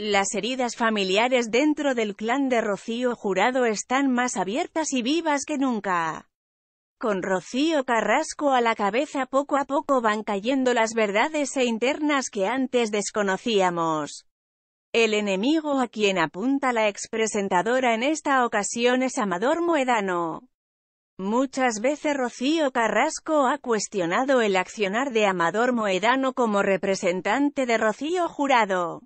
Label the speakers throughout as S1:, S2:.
S1: Las heridas familiares dentro del clan de Rocío Jurado están más abiertas y vivas que nunca. Con Rocío Carrasco a la cabeza poco a poco van cayendo las verdades e internas que antes desconocíamos. El enemigo a quien apunta la expresentadora en esta ocasión es Amador Moedano. Muchas veces Rocío Carrasco ha cuestionado el accionar de Amador Moedano como representante de Rocío Jurado.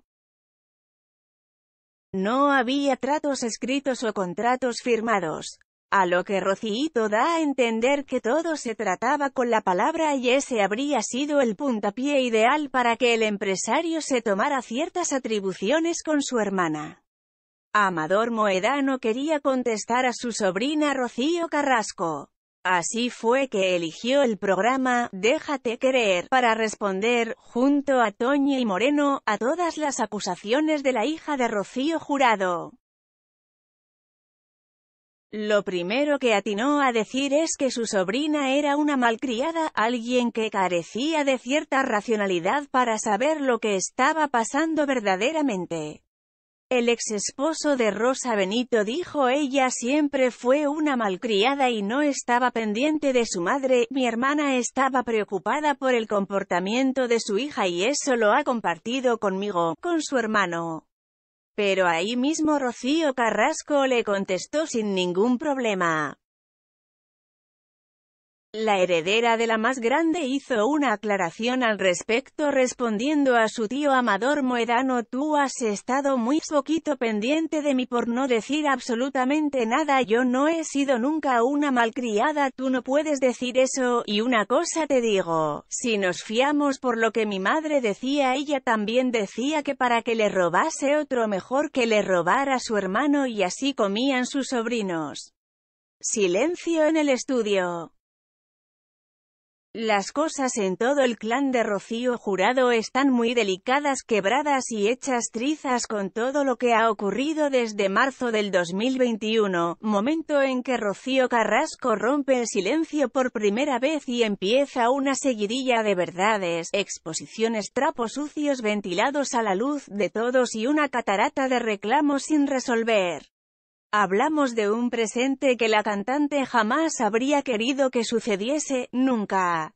S1: No había tratos escritos o contratos firmados. A lo que Rocito da a entender que todo se trataba con la palabra y ese habría sido el puntapié ideal para que el empresario se tomara ciertas atribuciones con su hermana. Amador Moedano quería contestar a su sobrina Rocío Carrasco. Así fue que eligió el programa Déjate creer para responder, junto a Toñi y Moreno, a todas las acusaciones de la hija de Rocío Jurado. Lo primero que atinó a decir es que su sobrina era una malcriada, alguien que carecía de cierta racionalidad para saber lo que estaba pasando verdaderamente. El ex esposo de Rosa Benito dijo ella siempre fue una malcriada y no estaba pendiente de su madre, mi hermana estaba preocupada por el comportamiento de su hija y eso lo ha compartido conmigo, con su hermano. Pero ahí mismo Rocío Carrasco le contestó sin ningún problema. La heredera de la más grande hizo una aclaración al respecto respondiendo a su tío Amador Moedano tú has estado muy poquito pendiente de mí por no decir absolutamente nada yo no he sido nunca una malcriada tú no puedes decir eso, y una cosa te digo, si nos fiamos por lo que mi madre decía ella también decía que para que le robase otro mejor que le robara a su hermano y así comían sus sobrinos. Silencio en el estudio. Las cosas en todo el clan de Rocío Jurado están muy delicadas, quebradas y hechas trizas con todo lo que ha ocurrido desde marzo del 2021, momento en que Rocío Carrasco rompe el silencio por primera vez y empieza una seguidilla de verdades, exposiciones trapos sucios ventilados a la luz de todos y una catarata de reclamos sin resolver. Hablamos de un presente que la cantante jamás habría querido que sucediese, nunca.